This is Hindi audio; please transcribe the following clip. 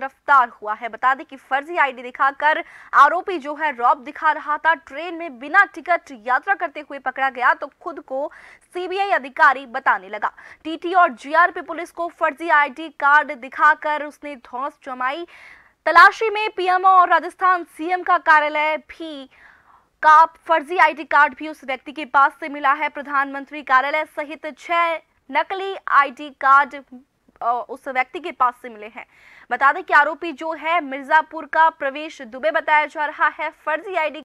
गिरफ्तार हुआ है बता दें कि फर्जी आईडी दिखाकर आरोपी जो है रॉब दिखा रहा था ट्रेन में बिना टिकट यात्रा करते हुए पकड़ा गया तो खुद को सीबीआई अधिकारी बताने लगा टीटी और जीआरपी पुलिस को फर्जी आईडी कार्ड दिखाकर उसने धौस जमाई तलाशी में पीएमओ और राजस्थान सीएम का कार्यालय भी का फर्जी आईडी कार्ड भी उस व्यक्ति के पास से मिला है प्रधानमंत्री कार्यालय सहित छह नकली आईडी कार्ड उस व्यक्ति के पास से मिले हैं बता दें कि आरोपी जो है मिर्जापुर का प्रवेश दुबे बताया जा रहा है फर्जी आईडी